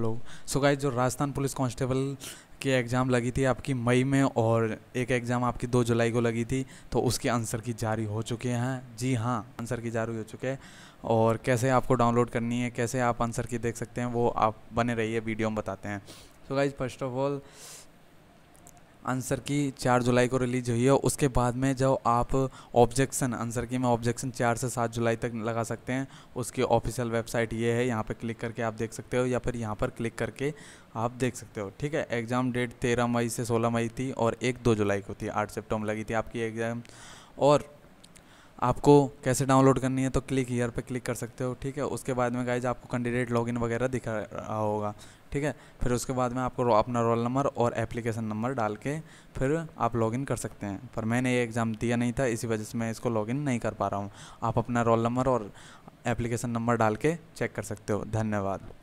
लोग so guys जो Rajasthan police constable की एग्ज़ाम लगी थी आपकी मई में और एक एग्ज़ाम आपकी दो जुलाई को लगी थी तो उसके आंसर की जारी हो चुके हैं जी हाँ आंसर की जारी हो चुके हैं और कैसे आपको डाउनलोड करनी है कैसे आप आंसर की देख सकते हैं वो आप बने रहिए वीडियो में बताते हैं so guys first of all answer key चार जुलाई को रिलीज हुई है उसके बाद में जब आप ऑब्जेक्शन आंसर की में ऑब्जेक्शन चार से सात जुलाई तक लगा सकते हैं उसकी ऑफिशियल वेबसाइट ये है यहाँ पर क्लिक करके आप देख सकते हो या फिर यहाँ पर क्लिक करके आप देख सकते हो ठीक है एग्ज़ाम डेट तेरह मई से सोलह मई थी और एक दो जुलाई को थी आठ सेप्टेम्बर लगी थी आपकी एग्ज़ाम और आपको कैसे डाउनलोड करनी है तो क्लिक हीयर पे क्लिक कर सकते हो ठीक है उसके बाद में गाइज आपको कैंडिडेट लॉगिन वगैरह दिखा रहा होगा ठीक है फिर उसके बाद में आपको अपना रोल नंबर और एप्लीकेशन नंबर डाल के फिर आप लॉगिन कर सकते हैं पर मैंने ये एग्ज़ाम दिया नहीं था इसी वजह से मैं इसको लॉगिन नहीं कर पा रहा हूँ आप अपना रोल नंबर और एप्लीकेशन नंबर डाल के चेक कर सकते हो धन्यवाद